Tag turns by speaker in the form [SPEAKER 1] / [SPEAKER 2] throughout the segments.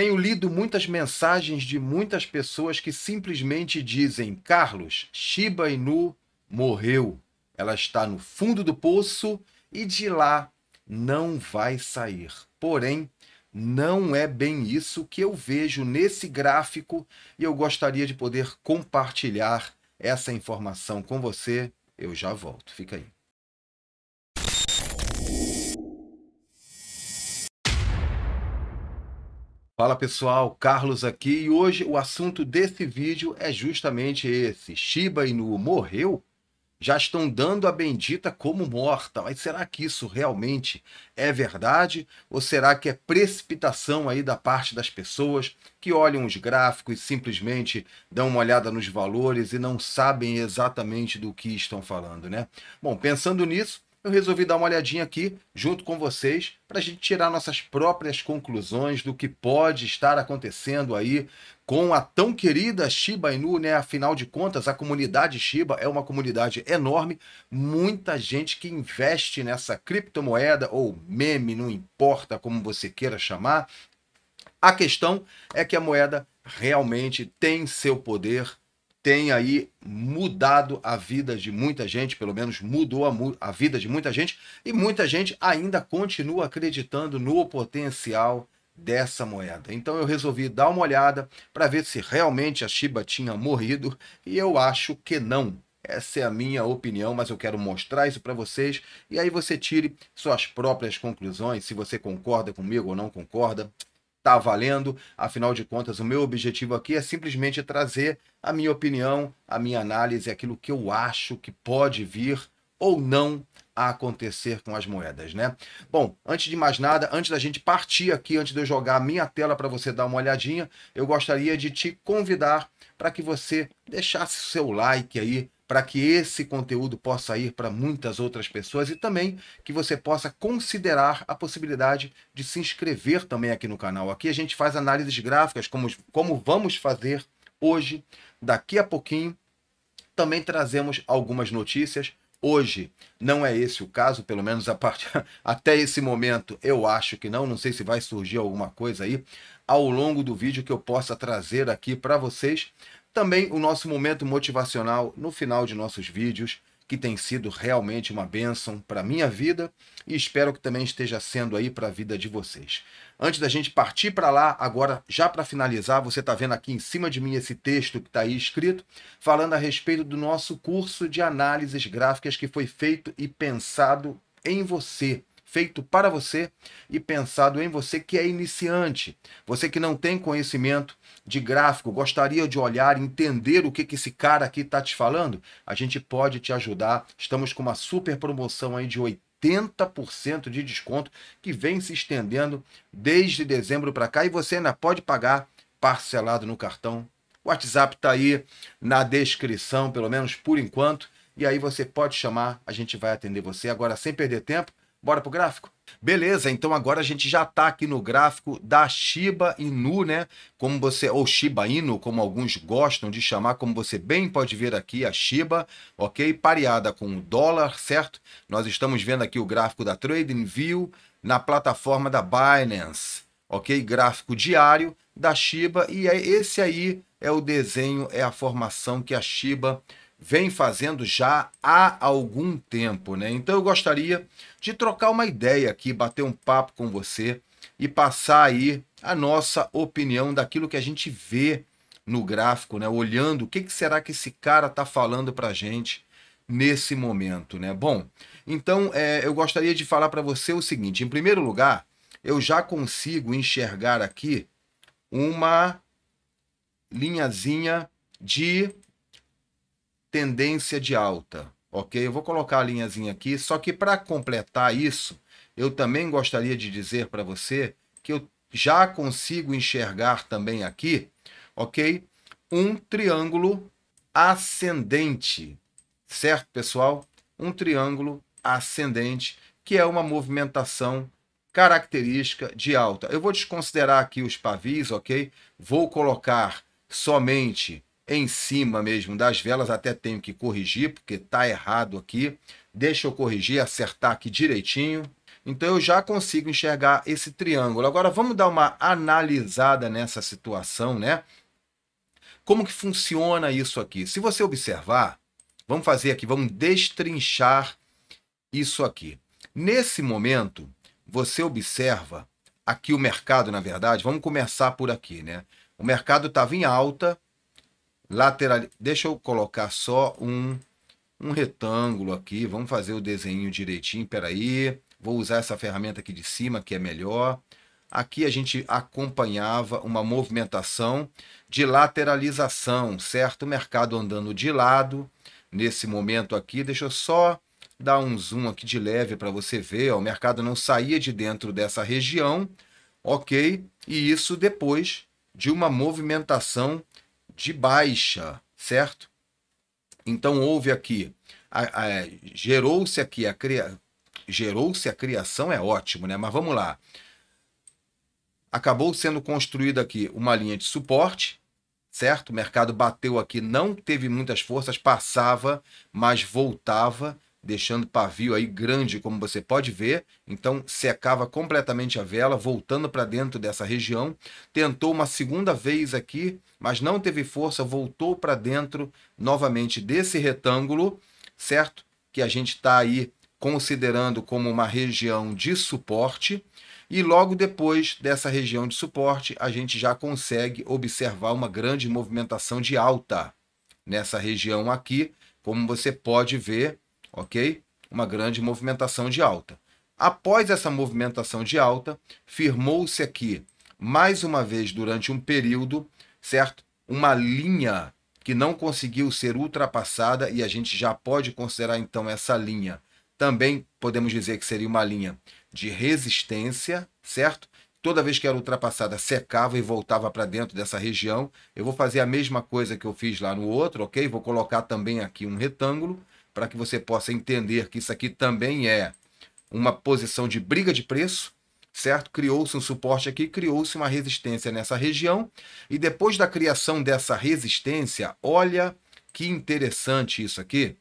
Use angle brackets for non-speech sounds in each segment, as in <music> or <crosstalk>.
[SPEAKER 1] Tenho lido muitas mensagens de muitas pessoas que simplesmente dizem: Carlos, Shiba Inu morreu. Ela está no fundo do poço e de lá não vai sair. Porém, não é bem isso que eu vejo nesse gráfico e eu gostaria de poder compartilhar essa informação com você. Eu já volto. Fica aí. Fala pessoal, Carlos aqui e hoje o assunto desse vídeo é justamente esse. Shiba Inu morreu? Já estão dando a bendita como morta, mas será que isso realmente é verdade? Ou será que é precipitação aí da parte das pessoas que olham os gráficos e simplesmente dão uma olhada nos valores e não sabem exatamente do que estão falando, né? Bom, pensando nisso, eu resolvi dar uma olhadinha aqui junto com vocês para a gente tirar nossas próprias conclusões do que pode estar acontecendo aí com a tão querida Shiba Inu, né? Afinal de contas, a comunidade Shiba é uma comunidade enorme, muita gente que investe nessa criptomoeda ou meme, não importa como você queira chamar. A questão é que a moeda realmente tem seu poder tem aí mudado a vida de muita gente, pelo menos mudou a, mu a vida de muita gente, e muita gente ainda continua acreditando no potencial dessa moeda. Então eu resolvi dar uma olhada para ver se realmente a Shiba tinha morrido, e eu acho que não. Essa é a minha opinião, mas eu quero mostrar isso para vocês e aí você tire suas próprias conclusões, se você concorda comigo ou não concorda tá valendo. Afinal de contas, o meu objetivo aqui é simplesmente trazer a minha opinião, a minha análise, aquilo que eu acho que pode vir ou não a acontecer com as moedas, né? Bom, antes de mais nada, antes da gente partir aqui, antes de eu jogar a minha tela para você dar uma olhadinha, eu gostaria de te convidar para que você deixasse seu like aí para que esse conteúdo possa ir para muitas outras pessoas e também que você possa considerar a possibilidade de se inscrever também aqui no canal. Aqui a gente faz análises gráficas, como, como vamos fazer hoje, daqui a pouquinho. Também trazemos algumas notícias. Hoje não é esse o caso, pelo menos a parte, <laughs> até esse momento eu acho que não. Não sei se vai surgir alguma coisa aí ao longo do vídeo que eu possa trazer aqui para vocês. Também o nosso momento motivacional no final de nossos vídeos, que tem sido realmente uma bênção para minha vida e espero que também esteja sendo aí para a vida de vocês. Antes da gente partir para lá, agora já para finalizar, você está vendo aqui em cima de mim esse texto que está aí escrito, falando a respeito do nosso curso de análises gráficas que foi feito e pensado em você feito para você e pensado em você que é iniciante, você que não tem conhecimento de gráfico, gostaria de olhar, entender o que, que esse cara aqui está te falando, a gente pode te ajudar. Estamos com uma super promoção aí de 80. 80% de desconto que vem se estendendo desde dezembro para cá e você ainda pode pagar parcelado no cartão. O WhatsApp está aí na descrição, pelo menos por enquanto. E aí você pode chamar, a gente vai atender você. Agora, sem perder tempo, Bora pro gráfico? Beleza, então agora a gente já está aqui no gráfico da Shiba Inu, né? Como você ou Shiba Inu, como alguns gostam de chamar, como você bem pode ver aqui a Shiba, OK? Pareada com o dólar, certo? Nós estamos vendo aqui o gráfico da TradingView na plataforma da Binance, OK? Gráfico diário da Shiba e é, esse aí é o desenho, é a formação que a Shiba vem fazendo já há algum tempo, né? Então eu gostaria de trocar uma ideia aqui, bater um papo com você e passar aí a nossa opinião daquilo que a gente vê no gráfico, né? Olhando o que, que será que esse cara tá falando pra gente nesse momento, né? Bom, então é, eu gostaria de falar para você o seguinte: em primeiro lugar, eu já consigo enxergar aqui uma linhazinha de tendência de alta ok? Eu vou colocar a linhazinha aqui, só que para completar isso, eu também gostaria de dizer para você que eu já consigo enxergar também aqui, ok? Um triângulo ascendente, certo, pessoal? Um triângulo ascendente, que é uma movimentação característica de alta. Eu vou desconsiderar aqui os pavis, ok? Vou colocar somente em cima mesmo das velas, até tenho que corrigir, porque tá errado aqui. Deixa eu corrigir, acertar aqui direitinho. Então eu já consigo enxergar esse triângulo. Agora vamos dar uma analisada nessa situação, né? Como que funciona isso aqui? Se você observar, vamos fazer aqui, vamos destrinchar isso aqui. Nesse momento, você observa aqui o mercado, na verdade, vamos começar por aqui, né? O mercado estava em alta, lateral. Deixa eu colocar só um, um retângulo aqui. Vamos fazer o desenho direitinho. Peraí. Vou usar essa ferramenta aqui de cima, que é melhor. Aqui a gente acompanhava uma movimentação de lateralização, certo? O mercado andando de lado. Nesse momento aqui, deixa eu só dar um zoom aqui de leve para você ver. Ó, o mercado não saía de dentro dessa região, ok? E isso depois de uma movimentação de baixa, certo? Então houve aqui, gerou-se aqui a criação, gerou-se a criação é ótimo, né? Mas vamos lá. Acabou sendo construída aqui uma linha de suporte, certo? O mercado bateu aqui, não teve muitas forças, passava, mas voltava deixando pavio aí grande, como você pode ver. Então secava completamente a vela, voltando para dentro dessa região. Tentou uma segunda vez aqui, mas não teve força, voltou para dentro novamente desse retângulo, certo? Que a gente está aí considerando como uma região de suporte. E logo depois dessa região de suporte, a gente já consegue observar uma grande movimentação de alta nessa região aqui, como você pode ver ok? Uma grande movimentação de alta. Após essa movimentação de alta, firmou-se aqui, mais uma vez durante um período, certo? Uma linha que não conseguiu ser ultrapassada e a gente já pode considerar então essa linha. Também podemos dizer que seria uma linha de resistência, certo? Toda vez que era ultrapassada, secava e voltava para dentro dessa região. Eu vou fazer a mesma coisa que eu fiz lá no outro, ok? Vou colocar também aqui um retângulo para que você possa entender que isso aqui também é uma posição de briga de preço, certo? Criou-se um suporte aqui, criou-se uma resistência nessa região, e depois da criação dessa resistência, olha que interessante isso aqui.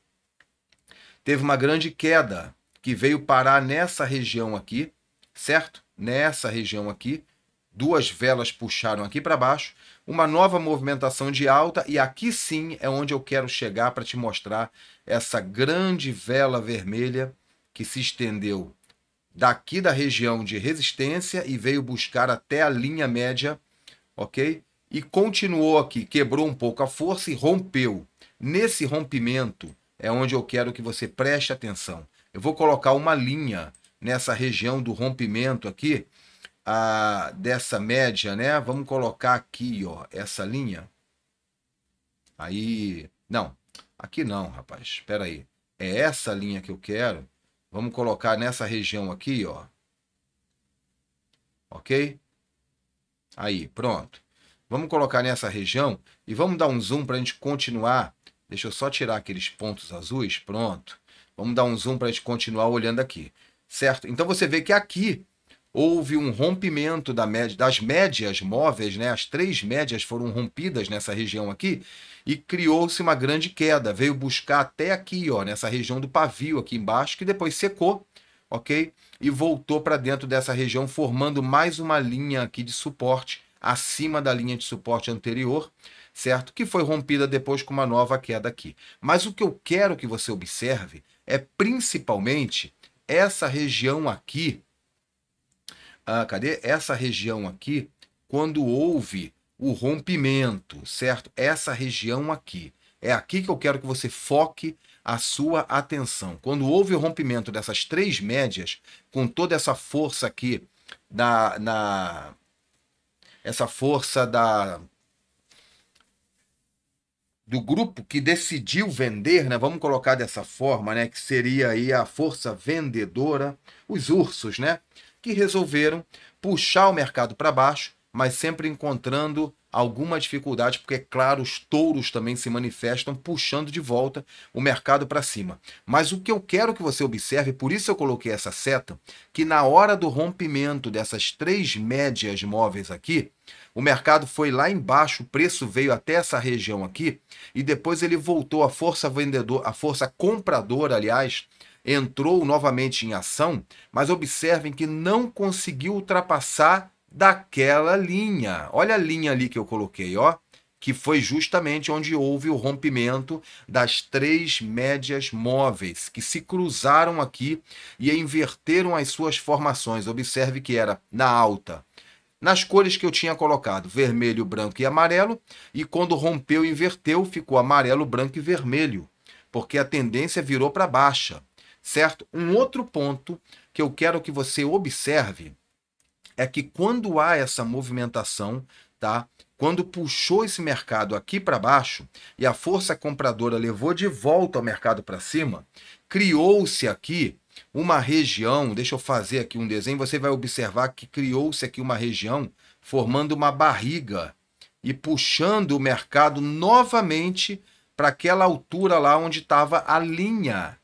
[SPEAKER 1] Teve uma grande queda que veio parar nessa região aqui, certo? Nessa região aqui, Duas velas puxaram aqui para baixo, uma nova movimentação de alta, e aqui sim é onde eu quero chegar para te mostrar essa grande vela vermelha que se estendeu daqui da região de resistência e veio buscar até a linha média, ok? E continuou aqui, quebrou um pouco a força e rompeu. Nesse rompimento é onde eu quero que você preste atenção. Eu vou colocar uma linha nessa região do rompimento aqui, a, dessa média, né? Vamos colocar aqui, ó, essa linha. Aí, não, aqui não, rapaz. Espera aí. É essa linha que eu quero. Vamos colocar nessa região aqui, ó. OK? Aí, pronto. Vamos colocar nessa região e vamos dar um zoom para a gente continuar. Deixa eu só tirar aqueles pontos azuis. Pronto. Vamos dar um zoom para a gente continuar olhando aqui. Certo? Então você vê que aqui houve um rompimento da média, das médias móveis, né? as três médias foram rompidas nessa região aqui e criou-se uma grande queda. Veio buscar até aqui, ó, nessa região do pavio aqui embaixo, que depois secou, ok? E voltou para dentro dessa região, formando mais uma linha aqui de suporte acima da linha de suporte anterior, certo? Que foi rompida depois com uma nova queda aqui. Mas o que eu quero que você observe é principalmente essa região aqui, ah, cadê? Essa região aqui, quando houve o rompimento, certo? Essa região aqui. É aqui que eu quero que você foque a sua atenção. Quando houve o rompimento dessas três médias, com toda essa força aqui, da, na, essa força da do grupo que decidiu vender, né? Vamos colocar dessa forma, né? Que seria aí a força vendedora, os ursos, né? que resolveram puxar o mercado para baixo, mas sempre encontrando alguma dificuldade, porque, é claro, os touros também se manifestam puxando de volta o mercado para cima. Mas o que eu quero que você observe, por isso eu coloquei essa seta, que na hora do rompimento dessas três médias móveis aqui, o mercado foi lá embaixo, o preço veio até essa região aqui, e depois ele voltou a força vendedora, a força compradora, aliás, entrou novamente em ação, mas observem que não conseguiu ultrapassar daquela linha. Olha a linha ali que eu coloquei, ó, que foi justamente onde houve o rompimento das três médias móveis que se cruzaram aqui e inverteram as suas formações. Observe que era na alta nas cores que eu tinha colocado, vermelho, branco e amarelo, e quando rompeu e inverteu, ficou amarelo, branco e vermelho, porque a tendência virou para baixa certo? Um outro ponto que eu quero que você observe é que quando há essa movimentação, tá? Quando puxou esse mercado aqui para baixo e a força compradora levou de volta o mercado para cima, criou-se aqui uma região, deixa eu fazer aqui um desenho, você vai observar que criou-se aqui uma região formando uma barriga e puxando o mercado novamente para aquela altura lá onde estava a linha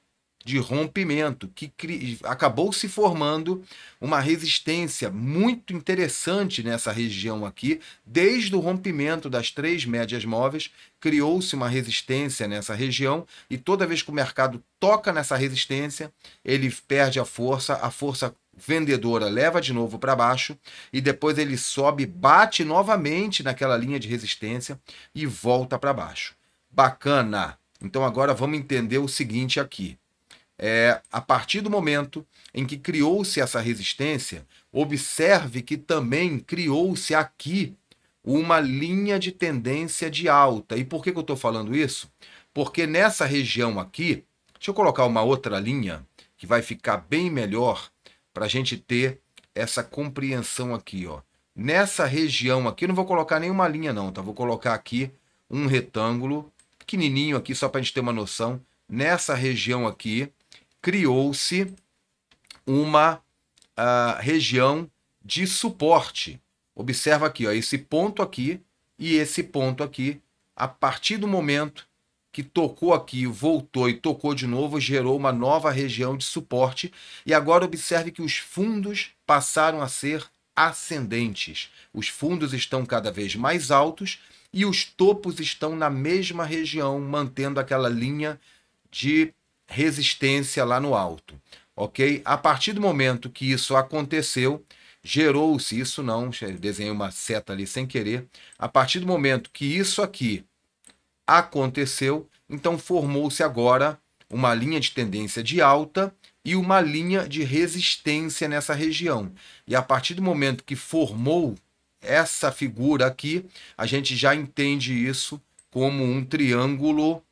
[SPEAKER 1] de rompimento, que cri... acabou se formando uma resistência muito interessante nessa região aqui. Desde o rompimento das três médias móveis, criou-se uma resistência nessa região, e toda vez que o mercado toca nessa resistência, ele perde a força, a força vendedora leva de novo para baixo e depois ele sobe, bate novamente naquela linha de resistência e volta para baixo. Bacana. Então agora vamos entender o seguinte aqui é, a partir do momento em que criou-se essa resistência, observe que também criou-se aqui uma linha de tendência de alta. E por que, que eu estou falando isso? Porque nessa região aqui, deixa eu colocar uma outra linha que vai ficar bem melhor para a gente ter essa compreensão aqui. Ó. Nessa região aqui, não vou colocar nenhuma linha não, tá? Vou colocar aqui um retângulo pequenininho aqui, só para a gente ter uma noção. Nessa região aqui, criou-se uma uh, região de suporte. Observa aqui, ó, esse ponto aqui e esse ponto aqui. A partir do momento que tocou aqui, voltou e tocou de novo, gerou uma nova região de suporte. E agora observe que os fundos passaram a ser ascendentes. Os fundos estão cada vez mais altos e os topos estão na mesma região, mantendo aquela linha de resistência lá no alto, ok? A partir do momento que isso aconteceu, gerou-se isso não, desenhei uma seta ali sem querer. A partir do momento que isso aqui aconteceu, então formou-se agora uma linha de tendência de alta e uma linha de resistência nessa região. E a partir do momento que formou essa figura aqui, a gente já entende isso como um triângulo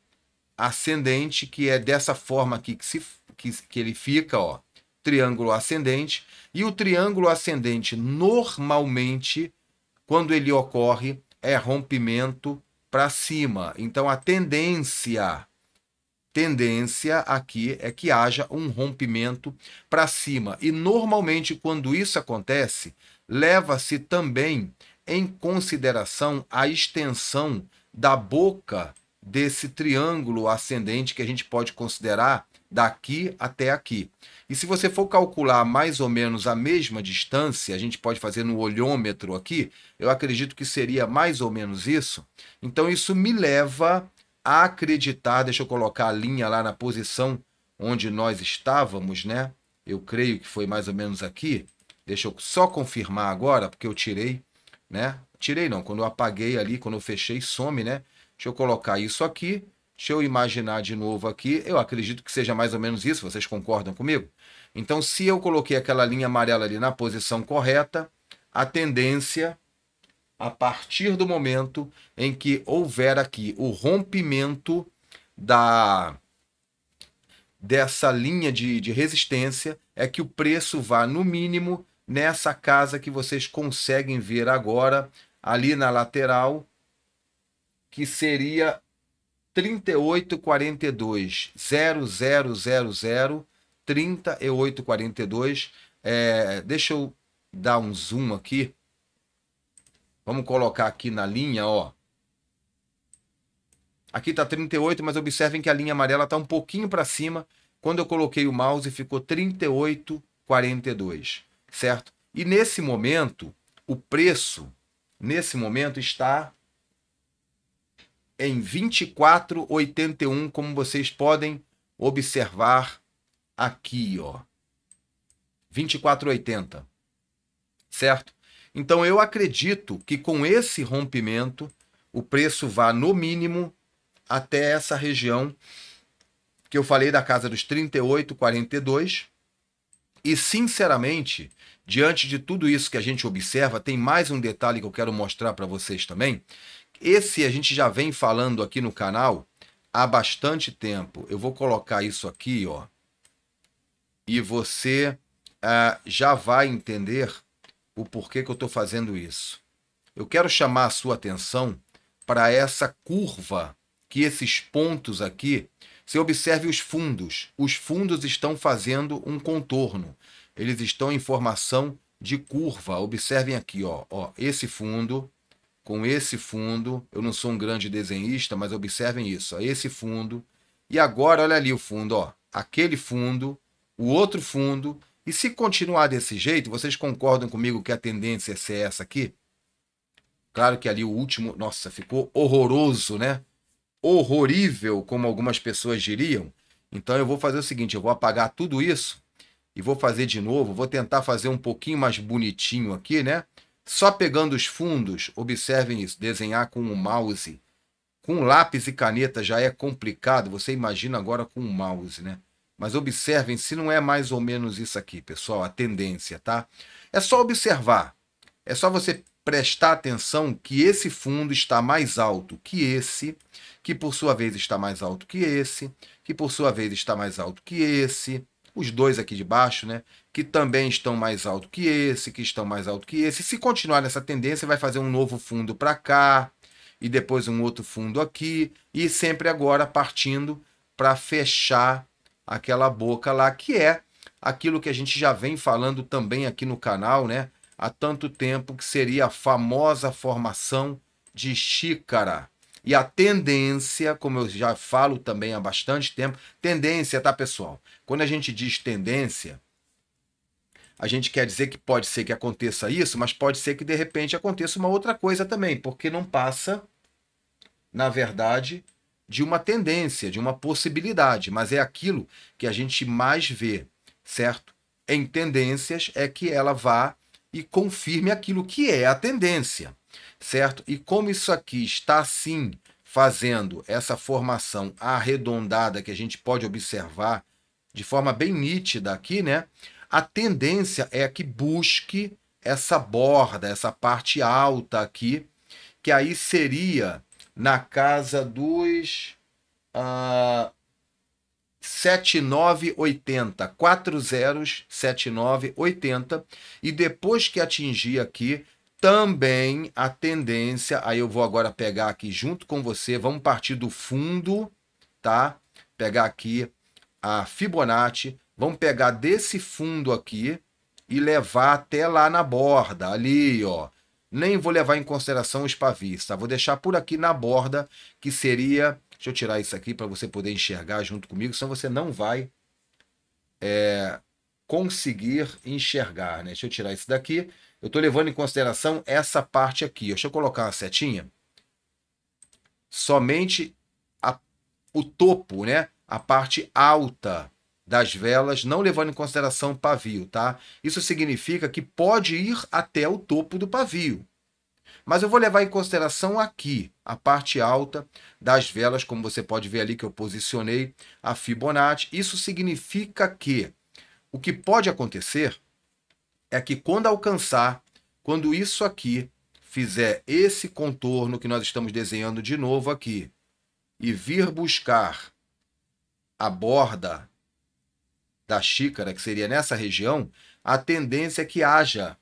[SPEAKER 1] ascendente, que é dessa forma aqui que, se, que, que ele fica, ó, triângulo ascendente. E o triângulo ascendente, normalmente, quando ele ocorre, é rompimento para cima. Então a tendência tendência aqui é que haja um rompimento para cima. E normalmente quando isso acontece, leva-se também em consideração a extensão da boca desse triângulo ascendente que a gente pode considerar daqui até aqui. E se você for calcular mais ou menos a mesma distância, a gente pode fazer no olhômetro aqui, eu acredito que seria mais ou menos isso. Então isso me leva a acreditar, deixa eu colocar a linha lá na posição onde nós estávamos, né? Eu creio que foi mais ou menos aqui. Deixa eu só confirmar agora, porque eu tirei, né? Tirei não, quando eu apaguei ali, quando eu fechei, some, né? Deixa eu colocar isso aqui. Deixa eu imaginar de novo aqui. Eu acredito que seja mais ou menos isso. Vocês concordam comigo? Então, se eu coloquei aquela linha amarela ali na posição correta, a tendência, a partir do momento em que houver aqui o rompimento da dessa linha de, de resistência, é que o preço vá, no mínimo, nessa casa que vocês conseguem ver agora, ali na lateral, que seria 3842 0000 3842. É, deixa eu dar um zoom aqui. Vamos colocar aqui na linha, ó. Aqui está 38, mas observem que a linha amarela está um pouquinho para cima. Quando eu coloquei o mouse, ficou 38,42, certo? E nesse momento, o preço, nesse momento, está em 2481, como vocês podem observar aqui, ó. 2480. Certo? Então eu acredito que com esse rompimento o preço vá no mínimo até essa região que eu falei da casa dos 38,42 E sinceramente, diante de tudo isso que a gente observa, tem mais um detalhe que eu quero mostrar para vocês também, esse a gente já vem falando aqui no canal há bastante tempo. Eu vou colocar isso aqui, ó. E você ah, já vai entender o porquê que eu estou fazendo isso. Eu quero chamar a sua atenção para essa curva que esses pontos aqui. Você observe os fundos. Os fundos estão fazendo um contorno. Eles estão em formação de curva. Observem aqui, ó, ó esse fundo, com esse fundo. Eu não sou um grande desenhista, mas observem isso. Ó, esse fundo. E agora, olha ali o fundo, ó. Aquele fundo, o outro fundo. E se continuar desse jeito, vocês concordam comigo que a tendência é ser essa aqui? Claro que ali o último, nossa, ficou horroroso, né? Horrorível, como algumas pessoas diriam. Então eu vou fazer o seguinte, eu vou apagar tudo isso e vou fazer de novo, vou tentar fazer um pouquinho mais bonitinho aqui, né? Só pegando os fundos, observem isso, desenhar com o um mouse. Com lápis e caneta já é complicado, você imagina agora com o um mouse, né? Mas observem se não é mais ou menos isso aqui, pessoal, a tendência, tá? É só observar. É só você prestar atenção que esse fundo está mais alto que esse, que por sua vez está mais alto que esse, que por sua vez está mais alto que esse, os dois aqui de baixo, né? que também estão mais alto que esse, que estão mais alto que esse. Se continuar nessa tendência, vai fazer um novo fundo para cá e depois um outro fundo aqui e sempre agora partindo para fechar aquela boca lá que é aquilo que a gente já vem falando também aqui no canal, né? Há tanto tempo que seria a famosa formação de xícara. E a tendência, como eu já falo também há bastante tempo, tendência, tá, pessoal? Quando a gente diz tendência, a gente quer dizer que pode ser que aconteça isso, mas pode ser que de repente aconteça uma outra coisa também, porque não passa, na verdade, de uma tendência, de uma possibilidade, mas é aquilo que a gente mais vê, certo? Em tendências é que ela vá e confirme aquilo que é a tendência, certo? E como isso aqui está sim fazendo essa formação arredondada que a gente pode observar de forma bem nítida aqui, né? a tendência é que busque essa borda, essa parte alta aqui, que aí seria na casa dos uh, 7980, 407980, e depois que atingir aqui, também a tendência, aí eu vou agora pegar aqui junto com você, vamos partir do fundo, tá? Pegar aqui a Fibonacci, Vamos pegar desse fundo aqui e levar até lá na borda, ali, ó. Nem vou levar em consideração os pavis, tá? Vou deixar por aqui na borda, que seria... Deixa eu tirar isso aqui para você poder enxergar junto comigo, senão você não vai é, conseguir enxergar, né? Deixa eu tirar isso daqui. Eu estou levando em consideração essa parte aqui. Deixa eu colocar uma setinha. Somente a, o topo, né? A parte alta das velas, não levando em consideração o pavio, tá? Isso significa que pode ir até o topo do pavio. Mas eu vou levar em consideração aqui, a parte alta das velas, como você pode ver ali que eu posicionei a Fibonacci. Isso significa que o que pode acontecer é que quando alcançar, quando isso aqui fizer esse contorno que nós estamos desenhando de novo aqui e vir buscar a borda da xícara, que seria nessa região, a tendência é que haja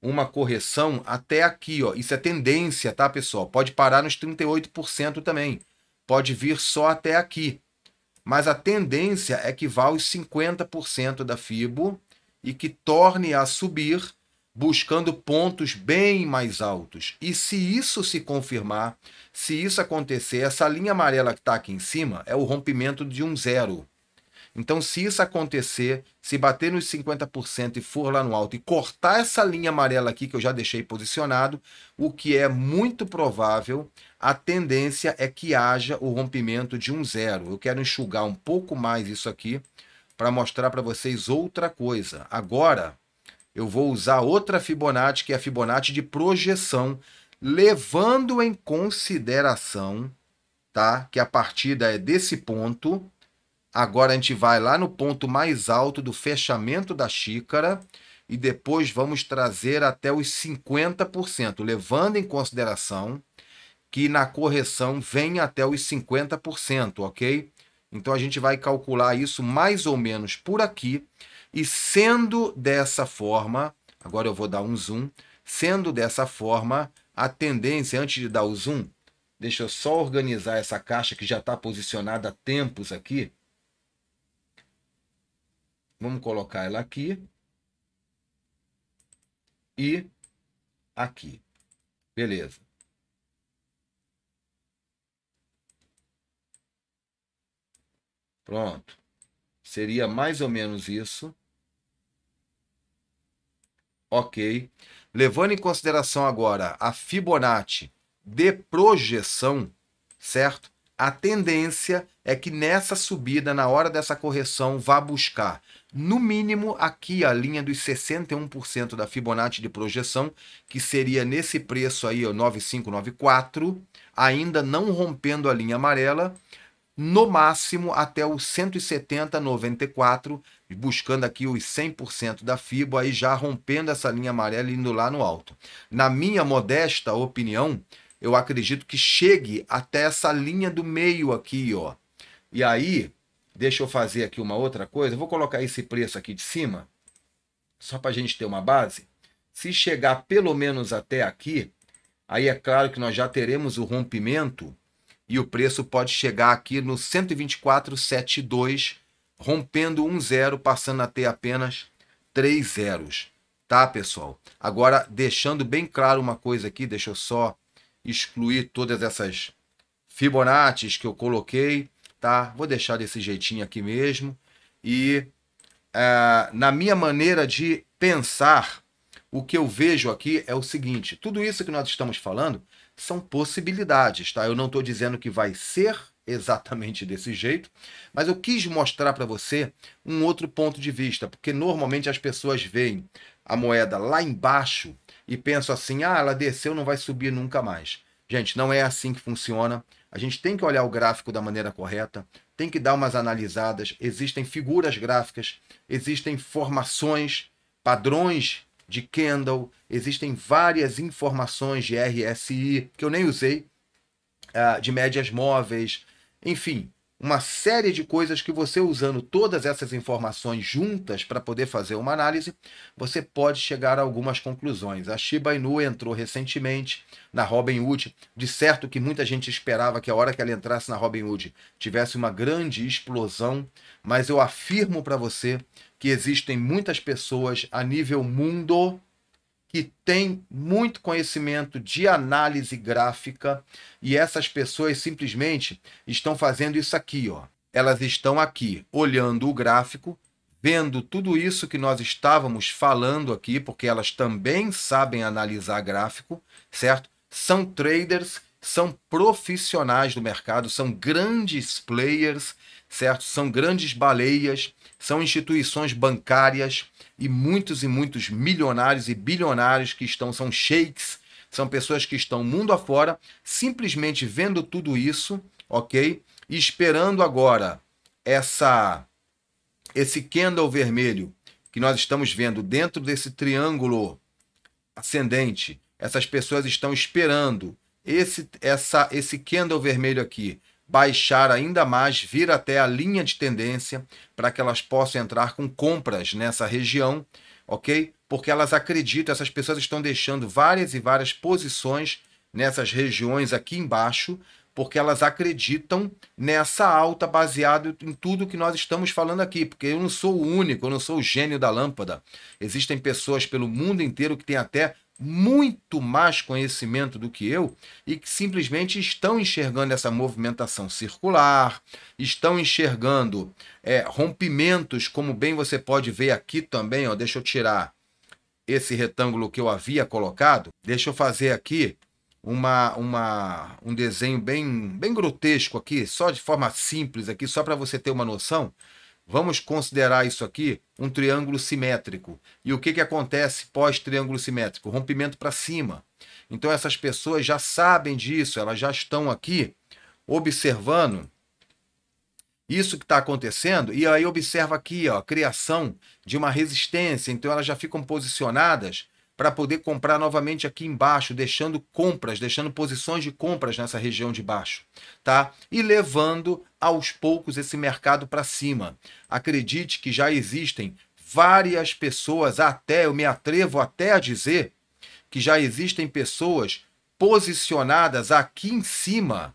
[SPEAKER 1] uma correção até aqui, ó. Isso é tendência, tá, pessoal? Pode parar nos 38% também. Pode vir só até aqui. Mas a tendência é que vá aos 50% da FIBO e que torne a subir, buscando pontos bem mais altos. E se isso se confirmar, se isso acontecer, essa linha amarela que está aqui em cima é o rompimento de um zero. Então, se isso acontecer, se bater nos 50% e for lá no alto e cortar essa linha amarela aqui que eu já deixei posicionado, o que é muito provável, a tendência é que haja o rompimento de um zero. Eu quero enxugar um pouco mais isso aqui para mostrar para vocês outra coisa. Agora, eu vou usar outra Fibonacci, que é a Fibonacci de projeção, levando em consideração tá, que a partida é desse ponto Agora a gente vai lá no ponto mais alto do fechamento da xícara e depois vamos trazer até os 50%, levando em consideração que na correção vem até os 50%, ok? Então a gente vai calcular isso mais ou menos por aqui e sendo dessa forma, agora eu vou dar um zoom, sendo dessa forma, a tendência antes de dar o zoom, deixa eu só organizar essa caixa que já está posicionada há tempos aqui Vamos colocar ela aqui. E aqui. Beleza. Pronto. Seria mais ou menos isso. Ok. Levando em consideração agora a Fibonacci de projeção, certo? A tendência é que nessa subida, na hora dessa correção, vá buscar no mínimo aqui a linha dos 61% da Fibonacci de projeção, que seria nesse preço aí, ó, 9594, ainda não rompendo a linha amarela, no máximo até os 170,94, buscando aqui os 100% da FIBO, aí já rompendo essa linha amarela e indo lá no alto. Na minha modesta opinião, eu acredito que chegue até essa linha do meio aqui, ó. E aí, Deixa eu fazer aqui uma outra coisa. Eu vou colocar esse preço aqui de cima, só para a gente ter uma base. Se chegar pelo menos até aqui, aí é claro que nós já teremos o rompimento e o preço pode chegar aqui no 124,72, rompendo um zero, passando a ter apenas três zeros, tá, pessoal? Agora, deixando bem claro uma coisa aqui, deixa eu só excluir todas essas Fibonacci que eu coloquei tá? Vou deixar desse jeitinho aqui mesmo. E é, na minha maneira de pensar, o que eu vejo aqui é o seguinte: tudo isso que nós estamos falando são possibilidades, tá? Eu não estou dizendo que vai ser exatamente desse jeito, mas eu quis mostrar para você um outro ponto de vista, porque normalmente as pessoas veem a moeda lá embaixo e pensam assim: ah, ela desceu, não vai subir nunca mais. Gente, não é assim que funciona. A gente tem que olhar o gráfico da maneira correta, tem que dar umas analisadas. Existem figuras gráficas, existem formações, padrões de candle, existem várias informações de RSI que eu nem usei, ah, de médias móveis, enfim, uma série de coisas que você usando todas essas informações juntas para poder fazer uma análise, você pode chegar a algumas conclusões. A Shiba Inu entrou recentemente na Robinhood, de certo que muita gente esperava que a hora que ela entrasse na Robinhood tivesse uma grande explosão, mas eu afirmo para você que existem muitas pessoas a nível mundo que tem muito conhecimento de análise gráfica e essas pessoas simplesmente estão fazendo isso aqui, ó. Elas estão aqui olhando o gráfico, vendo tudo isso que nós estávamos falando aqui, porque elas também sabem analisar gráfico, certo? São traders, são profissionais do mercado, são grandes players certo? São grandes baleias, são instituições bancárias e muitos e muitos milionários e bilionários que estão, são sheiks, são pessoas que estão mundo afora, simplesmente vendo tudo isso, ok? E esperando agora essa esse candle vermelho que nós estamos vendo dentro desse triângulo ascendente, essas pessoas estão esperando esse essa esse candle vermelho aqui baixar ainda mais, vir até a linha de tendência para que elas possam entrar com compras nessa região, ok? Porque elas acreditam, essas pessoas estão deixando várias e várias posições nessas regiões aqui embaixo, porque elas acreditam nessa alta baseado em tudo que nós estamos falando aqui, porque eu não sou o único, eu não sou o gênio da lâmpada. Existem pessoas pelo mundo inteiro que têm até muito mais conhecimento do que eu e que simplesmente estão enxergando essa movimentação circular, estão enxergando é, rompimentos, como bem você pode ver aqui também. Ó, deixa eu tirar esse retângulo que eu havia colocado. Deixa eu fazer aqui uma, uma, um desenho bem, bem grotesco aqui, só de forma simples aqui, só para você ter uma noção Vamos considerar isso aqui um triângulo simétrico. E o que, que acontece pós-triângulo simétrico? Rompimento para cima. Então essas pessoas já sabem disso, elas já estão aqui observando isso que está acontecendo, e aí observa aqui ó, a criação de uma resistência. Então elas já ficam posicionadas para poder comprar novamente aqui embaixo, deixando compras, deixando posições de compras nessa região de baixo, tá? E levando aos poucos esse mercado para cima. Acredite que já existem várias pessoas, até eu me atrevo até a dizer que já existem pessoas posicionadas aqui em cima,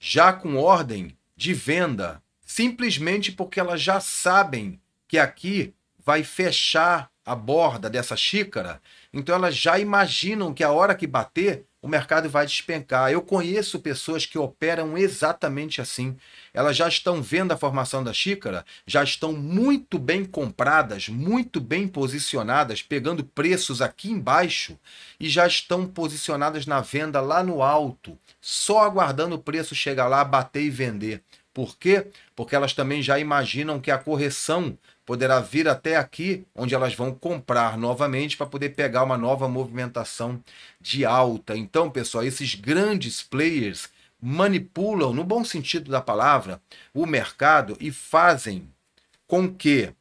[SPEAKER 1] já com ordem de venda, simplesmente porque elas já sabem que aqui vai fechar a borda dessa xícara, então elas já imaginam que a hora que bater, o mercado vai despencar. Eu conheço pessoas que operam exatamente assim. Elas já estão vendo a formação da xícara, já estão muito bem compradas, muito bem posicionadas, pegando preços aqui embaixo e já estão posicionadas na venda lá no alto, só aguardando o preço chegar lá, bater e vender. Por quê? Porque elas também já imaginam que a correção poderá vir até aqui, onde elas vão comprar novamente para poder pegar uma nova movimentação de alta. Então, pessoal, esses grandes players manipulam, no bom sentido da palavra, o mercado e fazem com que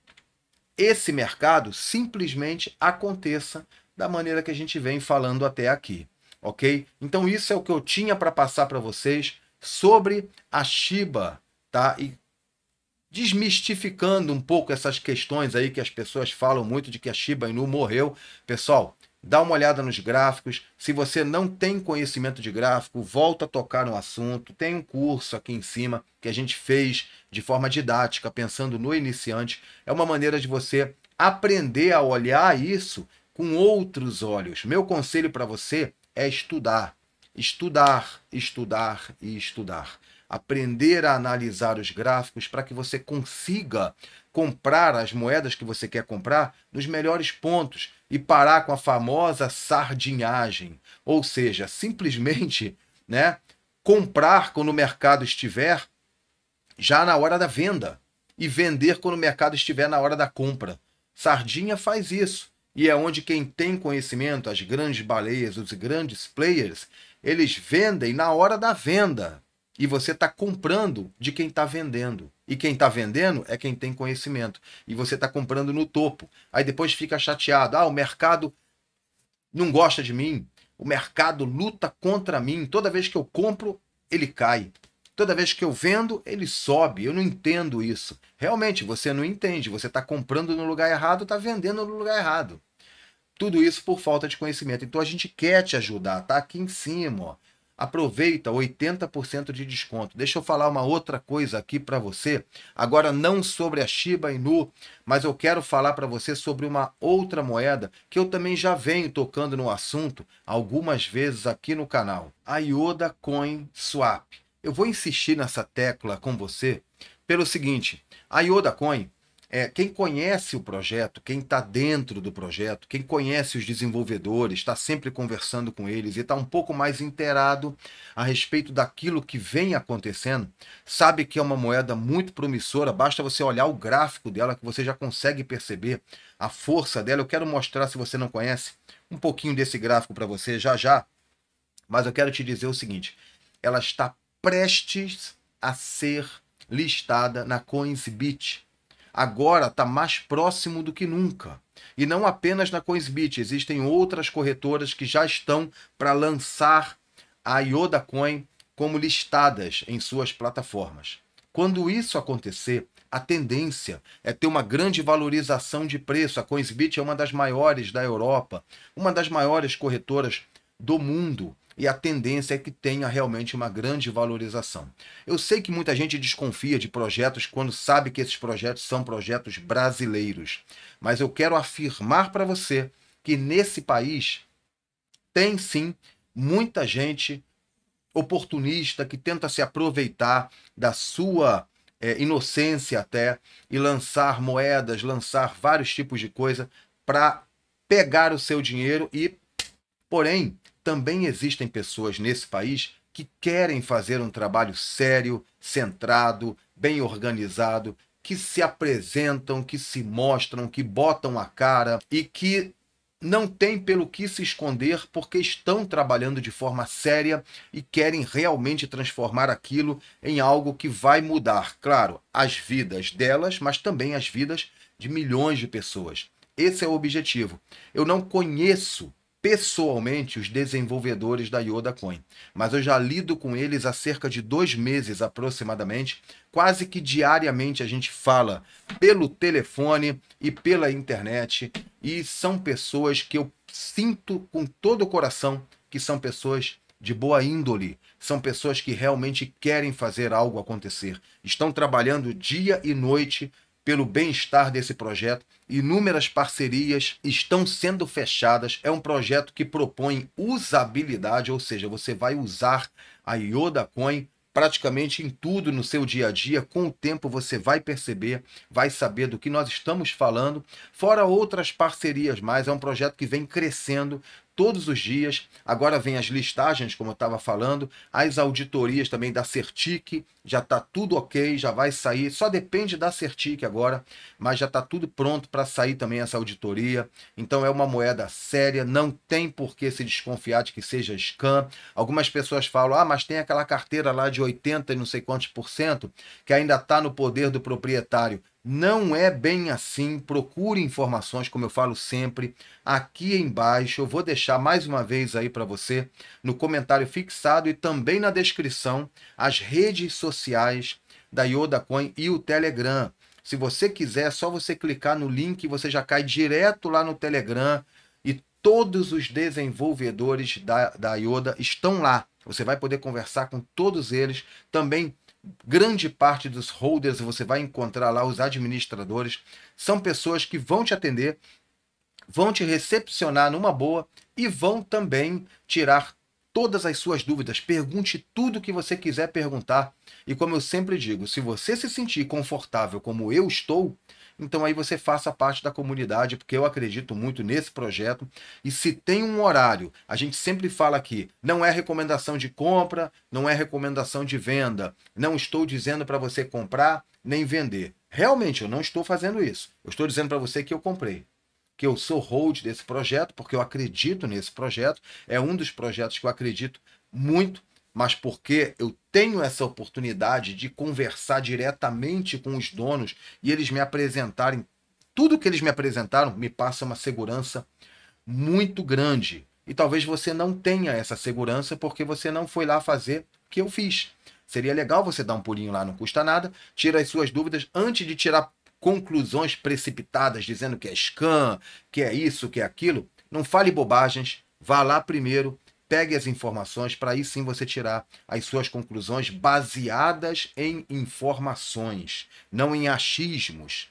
[SPEAKER 1] esse mercado simplesmente aconteça da maneira que a gente vem falando até aqui, ok? Então, isso é o que eu tinha para passar para vocês sobre a Shiba, tá? E desmistificando um pouco essas questões aí que as pessoas falam muito de que a Shiba Inu morreu. Pessoal, dá uma olhada nos gráficos. Se você não tem conhecimento de gráfico, volta a tocar no assunto. Tem um curso aqui em cima que a gente fez de forma didática, pensando no iniciante. É uma maneira de você aprender a olhar isso com outros olhos. Meu conselho para você é estudar, estudar, estudar e estudar aprender a analisar os gráficos para que você consiga comprar as moedas que você quer comprar nos melhores pontos e parar com a famosa sardinhagem, ou seja, simplesmente, <laughs> né, comprar quando o mercado estiver já na hora da venda e vender quando o mercado estiver na hora da compra. Sardinha faz isso. E é onde quem tem conhecimento, as grandes baleias, os grandes players, eles vendem na hora da venda. E você está comprando de quem está vendendo. E quem está vendendo é quem tem conhecimento. E você está comprando no topo. Aí depois fica chateado. Ah, o mercado não gosta de mim. O mercado luta contra mim. Toda vez que eu compro, ele cai. Toda vez que eu vendo, ele sobe. Eu não entendo isso. Realmente, você não entende. Você está comprando no lugar errado, está vendendo no lugar errado. Tudo isso por falta de conhecimento. Então a gente quer te ajudar, tá aqui em cima. Ó aproveita 80% de desconto. Deixa eu falar uma outra coisa aqui para você, agora não sobre a Shiba Inu, mas eu quero falar para você sobre uma outra moeda que eu também já venho tocando no assunto algumas vezes aqui no canal, a Ioda Coin Swap. Eu vou insistir nessa tecla com você pelo seguinte, a Ioda Coin é, quem conhece o projeto, quem está dentro do projeto, quem conhece os desenvolvedores, está sempre conversando com eles e está um pouco mais inteirado a respeito daquilo que vem acontecendo, sabe que é uma moeda muito promissora, basta você olhar o gráfico dela que você já consegue perceber a força dela. Eu quero mostrar, se você não conhece, um pouquinho desse gráfico para você já já, mas eu quero te dizer o seguinte: ela está prestes a ser listada na Coinsbit agora está mais próximo do que nunca. E não apenas na Coinsbit, existem outras corretoras que já estão para lançar a Ioda Coin como listadas em suas plataformas. Quando isso acontecer, a tendência é ter uma grande valorização de preço. A Coinsbit é uma das maiores da Europa, uma das maiores corretoras do mundo e a tendência é que tenha realmente uma grande valorização. Eu sei que muita gente desconfia de projetos quando sabe que esses projetos são projetos brasileiros, mas eu quero afirmar para você que nesse país tem sim muita gente oportunista que tenta se aproveitar da sua é, inocência até e lançar moedas, lançar vários tipos de coisa para pegar o seu dinheiro e, porém, também existem pessoas nesse país que querem fazer um trabalho sério, centrado, bem organizado, que se apresentam, que se mostram, que botam a cara e que não têm pelo que se esconder porque estão trabalhando de forma séria e querem realmente transformar aquilo em algo que vai mudar, claro, as vidas delas, mas também as vidas de milhões de pessoas. Esse é o objetivo. Eu não conheço pessoalmente os desenvolvedores da Yoda Coin, mas eu já lido com eles há cerca de dois meses aproximadamente. Quase que diariamente a gente fala pelo telefone e pela internet, e são pessoas que eu sinto com todo o coração que são pessoas de boa índole, são pessoas que realmente querem fazer algo acontecer, estão trabalhando dia e noite pelo bem-estar desse projeto Inúmeras parcerias estão sendo fechadas. É um projeto que propõe usabilidade, ou seja, você vai usar a Yoda Coin praticamente em tudo no seu dia a dia. Com o tempo você vai perceber, vai saber do que nós estamos falando. Fora outras parcerias mais, é um projeto que vem crescendo todos os dias. Agora vem as listagens, como eu estava falando, as auditorias também da Certic, já está tudo ok, já vai sair, só depende da Certic agora, mas já está tudo pronto para sair também essa auditoria. Então é uma moeda séria, não tem por que se desconfiar de que seja scam. Algumas pessoas falam: "Ah, mas tem aquela carteira lá de 80 e não sei quantos por cento que ainda está no poder do proprietário". Não é bem assim. Procure informações, como eu falo sempre, aqui embaixo. Eu vou deixar mais uma vez aí para você no comentário fixado e também na descrição as redes sociais sociais da Yoda Coin e o Telegram. Se você quiser, é só você clicar no link e você já cai direto lá no Telegram e todos os desenvolvedores da, da Yoda estão lá. Você vai poder conversar com todos eles. Também, grande parte dos holders você vai encontrar lá, os administradores. São pessoas que vão te atender, vão te recepcionar numa boa e vão também tirar todas as suas dúvidas, pergunte tudo o que você quiser perguntar. E como eu sempre digo, se você se sentir confortável como eu estou, então aí você faça parte da comunidade, porque eu acredito muito nesse projeto. E se tem um horário, a gente sempre fala aqui, não é recomendação de compra, não é recomendação de venda. Não estou dizendo para você comprar nem vender. Realmente eu não estou fazendo isso. Eu estou dizendo para você que eu comprei que eu sou hold desse projeto, porque eu acredito nesse projeto, é um dos projetos que eu acredito muito, mas porque eu tenho essa oportunidade de conversar diretamente com os donos e eles me apresentarem tudo que eles me apresentaram me passa uma segurança muito grande. E talvez você não tenha essa segurança porque você não foi lá fazer o que eu fiz. Seria legal você dar um pulinho lá, não custa nada. Tira as suas dúvidas antes de tirar conclusões precipitadas dizendo que é scan, que é isso, que é aquilo. Não fale bobagens, vá lá primeiro, pegue as informações para aí sim você tirar as suas conclusões baseadas em informações, não em achismos.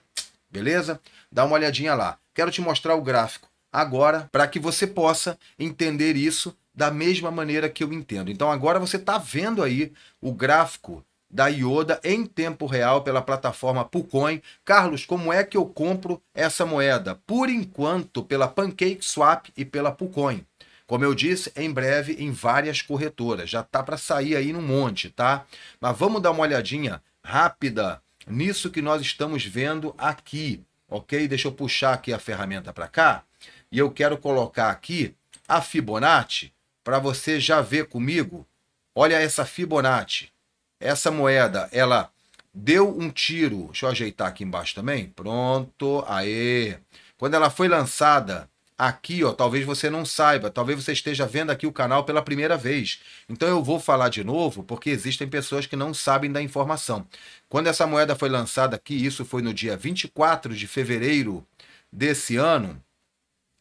[SPEAKER 1] Beleza? Dá uma olhadinha lá. Quero te mostrar o gráfico agora para que você possa entender isso da mesma maneira que eu entendo. Então agora você está vendo aí o gráfico da Ioda em tempo real pela plataforma Pucoin. Carlos, como é que eu compro essa moeda? Por enquanto, pela PancakeSwap e pela Pucoin. Como eu disse, em breve em várias corretoras. Já tá para sair aí num monte, tá? Mas vamos dar uma olhadinha rápida nisso que nós estamos vendo aqui, ok? Deixa eu puxar aqui a ferramenta para cá e eu quero colocar aqui a Fibonacci para você já ver comigo. Olha essa Fibonacci. Essa moeda, ela deu um tiro. Deixa eu ajeitar aqui embaixo também. Pronto, aê. Quando ela foi lançada aqui, ó, talvez você não saiba, talvez você esteja vendo aqui o canal pela primeira vez. Então eu vou falar de novo, porque existem pessoas que não sabem da informação. Quando essa moeda foi lançada aqui, isso foi no dia 24 de fevereiro desse ano,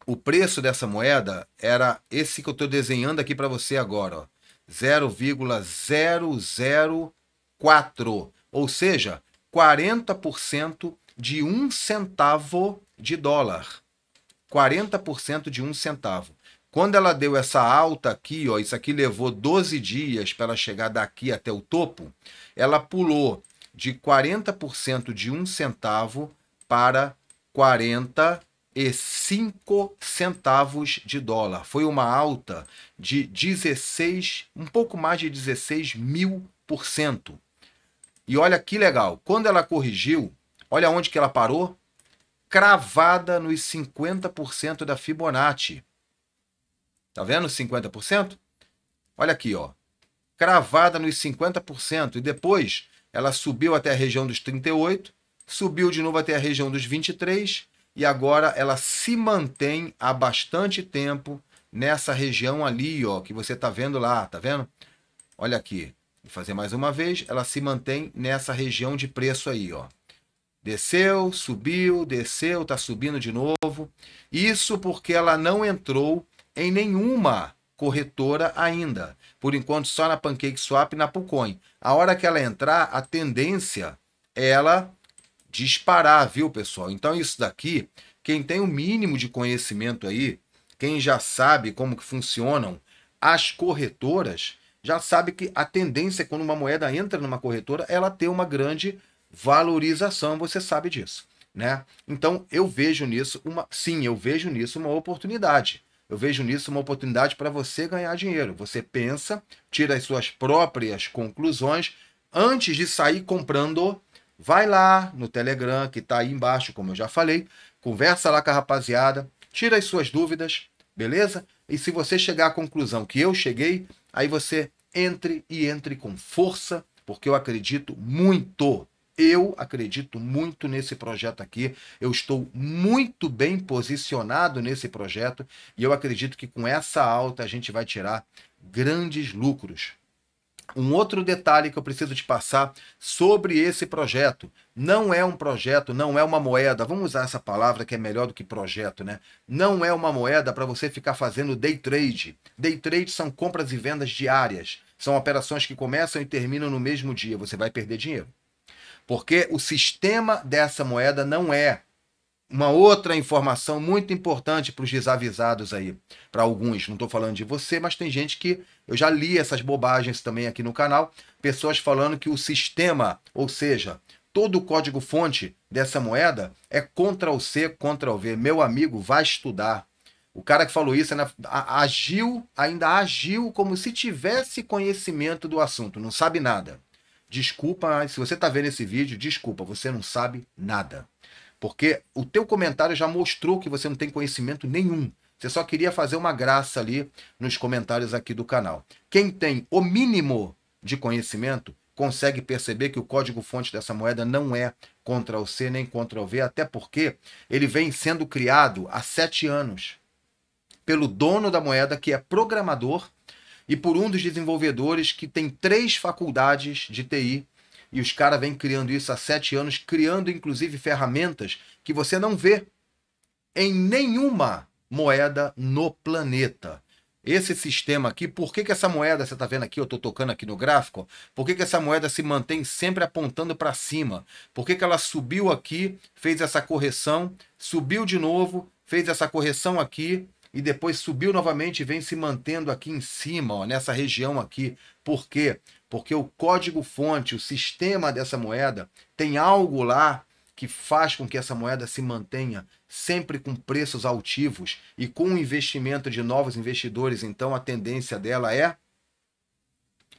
[SPEAKER 1] o preço dessa moeda era esse que eu estou desenhando aqui para você agora, ó. 0,004, ou seja, 40% de um centavo de dólar. 40% de um centavo. Quando ela deu essa alta aqui, ó, isso aqui levou 12 dias para ela chegar daqui até o topo, ela pulou de 40% de um centavo para 40 e 5 centavos de dólar. Foi uma alta de 16, um pouco mais de 16 mil por cento. E olha que legal, quando ela corrigiu, olha onde que ela parou? Cravada nos 50% da Fibonacci. Tá vendo 50%? Olha aqui, ó. Cravada nos 50% e depois ela subiu até a região dos 38, subiu de novo até a região dos 23, e agora ela se mantém há bastante tempo nessa região ali, ó, que você está vendo lá, tá vendo? Olha aqui, vou fazer mais uma vez, ela se mantém nessa região de preço aí, ó. Desceu, subiu, desceu, está subindo de novo. Isso porque ela não entrou em nenhuma corretora ainda. Por enquanto, só na PancakeSwap e na Pucoin. A hora que ela entrar, a tendência é ela disparar, viu, pessoal? Então isso daqui, quem tem o um mínimo de conhecimento aí, quem já sabe como que funcionam as corretoras, já sabe que a tendência é quando uma moeda entra numa corretora, ela ter uma grande valorização, você sabe disso, né? Então eu vejo nisso uma, sim, eu vejo nisso uma oportunidade. Eu vejo nisso uma oportunidade para você ganhar dinheiro. Você pensa, tira as suas próprias conclusões antes de sair comprando Vai lá no Telegram, que está aí embaixo, como eu já falei. Conversa lá com a rapaziada. Tira as suas dúvidas, beleza? E se você chegar à conclusão que eu cheguei, aí você entre e entre com força, porque eu acredito muito. Eu acredito muito nesse projeto aqui. Eu estou muito bem posicionado nesse projeto e eu acredito que com essa alta a gente vai tirar grandes lucros um outro detalhe que eu preciso te passar sobre esse projeto. Não é um projeto, não é uma moeda. Vamos usar essa palavra que é melhor do que projeto, né? Não é uma moeda para você ficar fazendo day trade. Day trade são compras e vendas diárias. São operações que começam e terminam no mesmo dia. Você vai perder dinheiro. Porque o sistema dessa moeda não é uma outra informação muito importante para os desavisados aí, para alguns. Não estou falando de você, mas tem gente que eu já li essas bobagens também aqui no canal, pessoas falando que o sistema, ou seja, todo o código-fonte dessa moeda é Ctrl C, Ctrl V. Meu amigo, vai estudar. O cara que falou isso né, agiu, ainda agiu como se tivesse conhecimento do assunto, não sabe nada. Desculpa, se você está vendo esse vídeo, desculpa, você não sabe nada. Porque o teu comentário já mostrou que você não tem conhecimento nenhum. Você só queria fazer uma graça ali nos comentários aqui do canal. Quem tem o mínimo de conhecimento consegue perceber que o código-fonte dessa moeda não é contra o C nem contra o V, até porque ele vem sendo criado há sete anos pelo dono da moeda, que é programador, e por um dos desenvolvedores que tem três faculdades de TI e os caras vêm criando isso há sete anos, criando inclusive ferramentas que você não vê em nenhuma moeda no planeta. Esse sistema aqui, por que, que essa moeda, você está vendo aqui, eu estou tocando aqui no gráfico, por que, que essa moeda se mantém sempre apontando para cima? Por que, que ela subiu aqui, fez essa correção, subiu de novo, fez essa correção aqui, e depois subiu novamente e vem se mantendo aqui em cima, ó, nessa região aqui. Por quê? Porque o código-fonte, o sistema dessa moeda, tem algo lá que faz com que essa moeda se mantenha sempre com preços altivos e com o investimento de novos investidores. Então a tendência dela é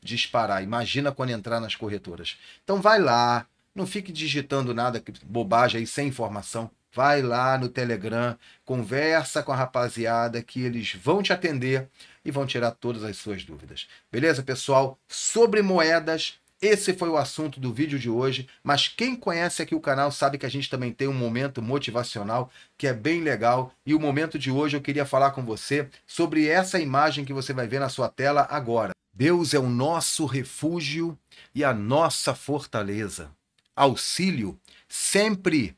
[SPEAKER 1] disparar. Imagina quando entrar nas corretoras. Então vai lá, não fique digitando nada bobagem aí sem informação. Vai lá no Telegram, conversa com a rapaziada que eles vão te atender e vão tirar todas as suas dúvidas. Beleza, pessoal? Sobre moedas, esse foi o assunto do vídeo de hoje, mas quem conhece aqui o canal sabe que a gente também tem um momento motivacional que é bem legal. E o momento de hoje eu queria falar com você sobre essa imagem que você vai ver na sua tela agora. Deus é o nosso refúgio e a nossa fortaleza. Auxílio sempre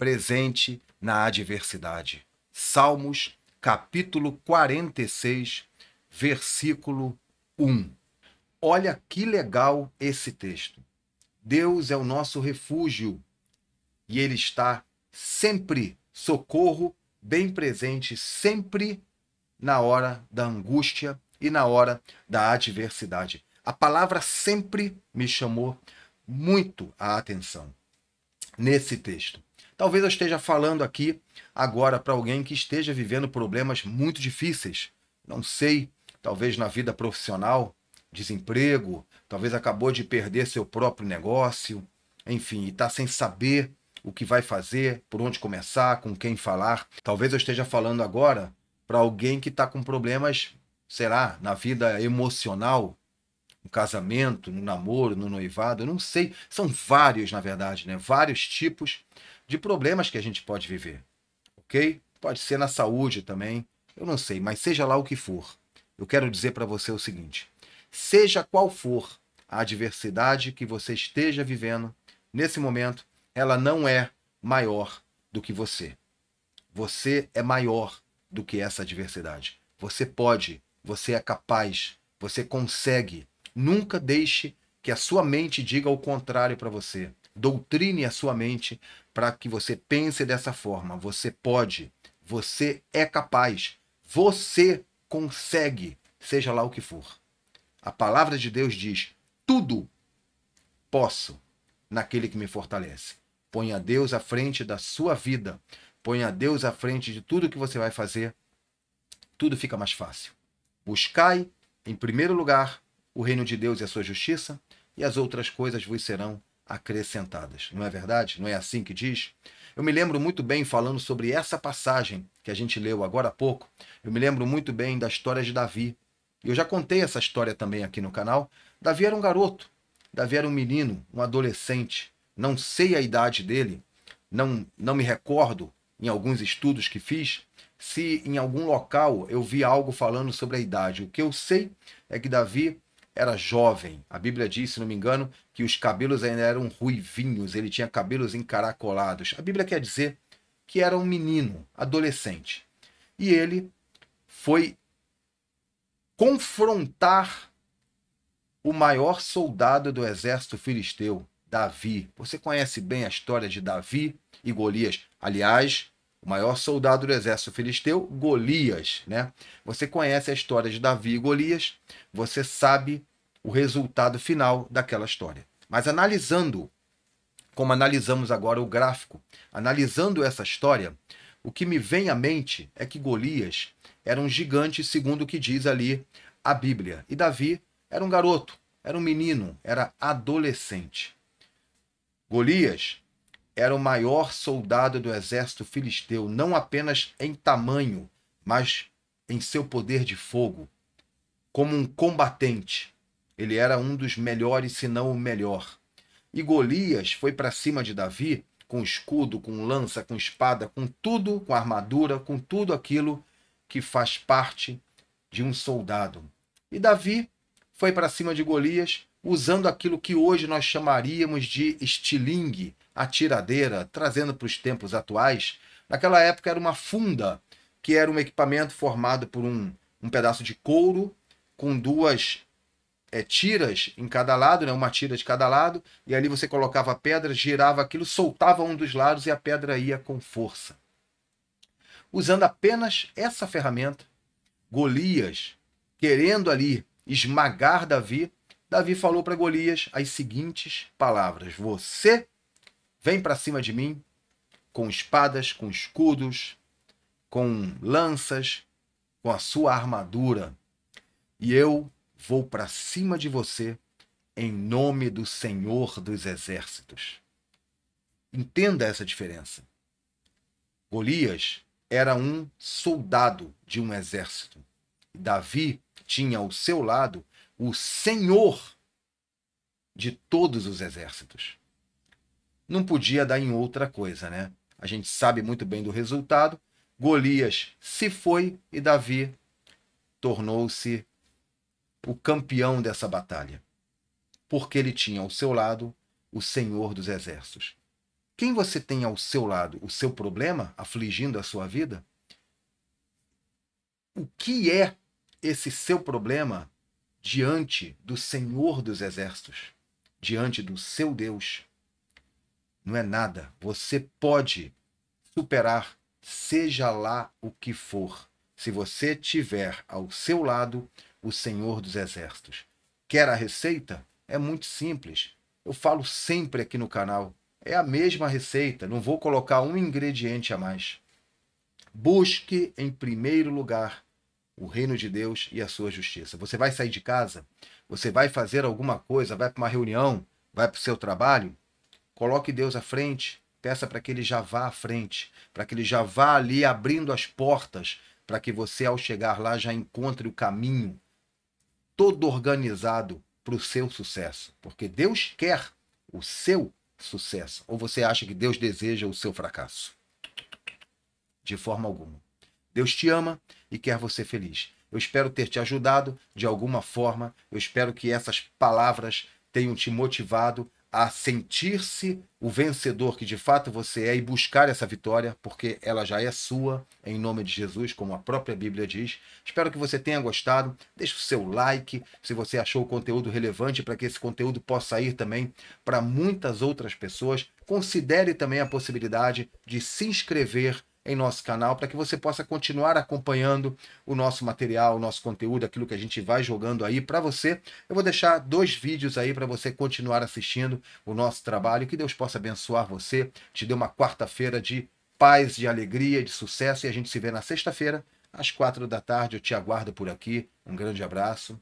[SPEAKER 1] presente na adversidade. Salmos, capítulo 46, versículo 1. Olha que legal esse texto. Deus é o nosso refúgio e ele está sempre socorro, bem presente sempre na hora da angústia e na hora da adversidade. A palavra sempre me chamou muito a atenção nesse texto. Talvez eu esteja falando aqui agora para alguém que esteja vivendo problemas muito difíceis. Não sei, talvez na vida profissional, desemprego, talvez acabou de perder seu próprio negócio, enfim, e está sem saber o que vai fazer, por onde começar, com quem falar. Talvez eu esteja falando agora para alguém que está com problemas, será, na vida emocional, no casamento, no namoro, no noivado, não sei. São vários, na verdade, né? Vários tipos de problemas que a gente pode viver, ok? Pode ser na saúde também, eu não sei, mas seja lá o que for, eu quero dizer para você o seguinte: seja qual for a adversidade que você esteja vivendo nesse momento, ela não é maior do que você. Você é maior do que essa adversidade. Você pode, você é capaz, você consegue. Nunca deixe que a sua mente diga o contrário para você. Doutrine a sua mente para que você pense dessa forma. Você pode, você é capaz, você consegue, seja lá o que for. A palavra de Deus diz: tudo posso naquele que me fortalece. Ponha Deus à frente da sua vida, ponha Deus à frente de tudo que você vai fazer, tudo fica mais fácil. Buscai, em primeiro lugar, o reino de Deus e a sua justiça, e as outras coisas vos serão acrescentadas. Não é verdade? Não é assim que diz? Eu me lembro muito bem falando sobre essa passagem que a gente leu agora há pouco. Eu me lembro muito bem da história de Davi. Eu já contei essa história também aqui no canal. Davi era um garoto, Davi era um menino, um adolescente. Não sei a idade dele, não, não me recordo em alguns estudos que fiz se em algum local eu vi algo falando sobre a idade. O que eu sei é que Davi era jovem. A Bíblia diz, se não me engano, que os cabelos ainda eram ruivinhos, ele tinha cabelos encaracolados. A Bíblia quer dizer que era um menino, adolescente. E ele foi confrontar o maior soldado do exército filisteu, Davi. Você conhece bem a história de Davi e Golias. Aliás, o maior soldado do exército filisteu, Golias, né? Você conhece a história de Davi e Golias, você sabe o resultado final daquela história. Mas analisando, como analisamos agora o gráfico, analisando essa história, o que me vem à mente é que Golias era um gigante, segundo o que diz ali a Bíblia, e Davi era um garoto, era um menino, era adolescente. Golias era o maior soldado do exército filisteu, não apenas em tamanho, mas em seu poder de fogo, como um combatente, ele era um dos melhores, se não o melhor. E Golias foi para cima de Davi com escudo, com lança, com espada, com tudo, com armadura, com tudo aquilo que faz parte de um soldado. E Davi foi para cima de Golias usando aquilo que hoje nós chamaríamos de estilingue, a tiradeira, trazendo para os tempos atuais. Naquela época era uma funda, que era um equipamento formado por um, um pedaço de couro com duas é, tiras em cada lado, né? uma tira de cada lado, e ali você colocava a pedra, girava aquilo, soltava um dos lados e a pedra ia com força. Usando apenas essa ferramenta, Golias, querendo ali esmagar Davi, Davi falou para Golias as seguintes palavras: Você vem para cima de mim com espadas, com escudos, com lanças, com a sua armadura, e eu vou para cima de você em nome do Senhor dos Exércitos. Entenda essa diferença. Golias era um soldado de um exército. Davi tinha ao seu lado o Senhor de todos os exércitos. Não podia dar em outra coisa, né? A gente sabe muito bem do resultado. Golias se foi e Davi tornou-se o campeão dessa batalha, porque ele tinha ao seu lado o Senhor dos Exércitos. Quem você tem ao seu lado o seu problema afligindo a sua vida? O que é esse seu problema diante do Senhor dos Exércitos, diante do seu Deus? Não é nada. Você pode superar, seja lá o que for, se você tiver ao seu lado o Senhor dos Exércitos. Quer a receita? É muito simples. Eu falo sempre aqui no canal. É a mesma receita, não vou colocar um ingrediente a mais. Busque em primeiro lugar o reino de Deus e a sua justiça. Você vai sair de casa? Você vai fazer alguma coisa? Vai para uma reunião? Vai para o seu trabalho? Coloque Deus à frente. Peça para que ele já vá à frente, para que ele já vá ali abrindo as portas, para que você, ao chegar lá, já encontre o caminho todo organizado para o seu sucesso, porque Deus quer o seu sucesso. Ou você acha que Deus deseja o seu fracasso? De forma alguma. Deus te ama e quer você feliz. Eu espero ter te ajudado de alguma forma. Eu espero que essas palavras tenham te motivado a sentir-se o vencedor que de fato você é e buscar essa vitória, porque ela já é sua, em nome de Jesus, como a própria Bíblia diz. Espero que você tenha gostado. Deixe o seu like se você achou o conteúdo relevante para que esse conteúdo possa ir também para muitas outras pessoas. Considere também a possibilidade de se inscrever em nosso canal para que você possa continuar acompanhando o nosso material, o nosso conteúdo, aquilo que a gente vai jogando aí para você. Eu vou deixar dois vídeos aí para você continuar assistindo o nosso trabalho. Que Deus possa abençoar você, te dê uma quarta-feira de paz, de alegria, de sucesso e a gente se vê na sexta-feira às quatro da tarde. Eu te aguardo por aqui. Um grande abraço.